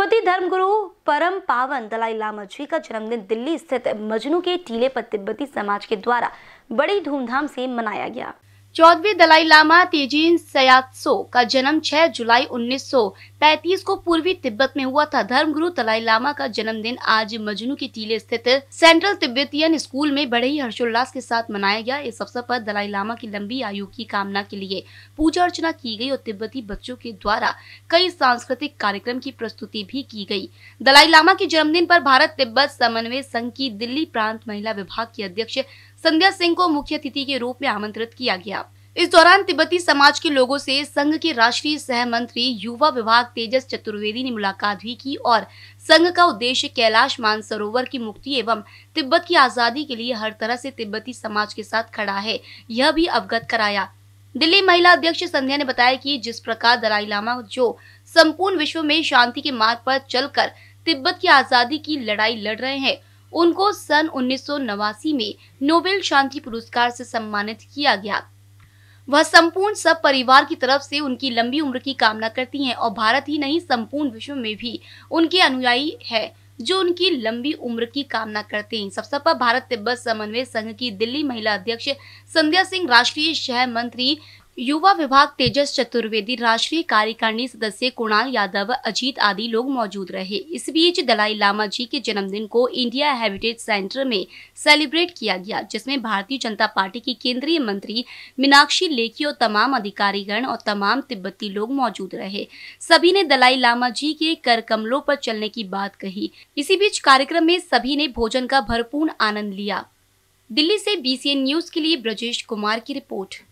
तिब्बती धर्मगुरु परम पावन दलाई लामा जी का जन्मदिन दिल्ली स्थित मजनू के टीले पर तिब्बती समाज के द्वारा बड़ी धूमधाम से मनाया गया चौदवी दलाई लामा तेजिन सयात्सो का जन्म 6 जुलाई उन्नीस पैतीस को पूर्वी तिब्बत में हुआ था धर्मगुरु दलाई लामा का जन्मदिन आज मजनू के टीले स्थित सेंट्रल तिब्बतियन स्कूल में बड़े ही हर्षोल्लास के साथ मनाया गया इस अवसर पर दलाई लामा की लंबी आयु की कामना के लिए पूजा अर्चना की गई और तिब्बती बच्चों के द्वारा कई सांस्कृतिक कार्यक्रम की प्रस्तुति भी की गई दलाई लामा के जन्मदिन पर भारत तिब्बत समन्वय संघ की दिल्ली प्रांत महिला विभाग की अध्यक्ष संध्या सिंह को मुख्य अतिथि के रूप में आमंत्रित किया गया इस दौरान तिब्बती समाज के लोगों से संघ के राष्ट्रीय सह मंत्री युवा विभाग तेजस चतुर्वेदी ने मुलाकात भी की और संघ का उद्देश्य कैलाश मानसरोवर की मुक्ति एवं तिब्बत की आजादी के लिए हर तरह से तिब्बती समाज के साथ खड़ा है यह भी अवगत कराया दिल्ली महिला अध्यक्ष संध्या ने बताया कि जिस प्रकार दलाई लामा जो संपूर्ण विश्व में शांति के मार्ग पर चलकर तिब्बत की आजादी की लड़ाई लड़ रहे हैं उनको सन उन्नीस में नोबेल शांति पुरस्कार से सम्मानित किया गया वह संपूर्ण सब परिवार की तरफ से उनकी लंबी उम्र की कामना करती हैं और भारत ही नहीं संपूर्ण विश्व में भी उनके अनुयायी है जो उनकी लंबी उम्र की कामना करते हैं सबसे पर भारत तिब्बत समन्वय संघ की दिल्ली महिला अध्यक्ष संध्या सिंह राष्ट्रीय शहर मंत्री युवा विभाग तेजस चतुर्वेदी राष्ट्रीय कार्यकारिणी सदस्य कुणाल यादव अजीत आदि लोग मौजूद रहे इस बीच दलाई लामा जी के जन्मदिन को इंडिया हैबिटेट सेंटर में सेलिब्रेट किया गया जिसमें भारतीय जनता पार्टी की केंद्रीय मंत्री मीनाक्षी लेखी और तमाम अधिकारीगण और तमाम तिब्बती लोग मौजूद रहे सभी ने दलाई लामा जी के कर कमलों पर चलने की बात कही इसी बीच कार्यक्रम में सभी ने भोजन का भरपूर आनंद लिया दिल्ली से बीसीएन न्यूज के लिए ब्रजेश कुमार की रिपोर्ट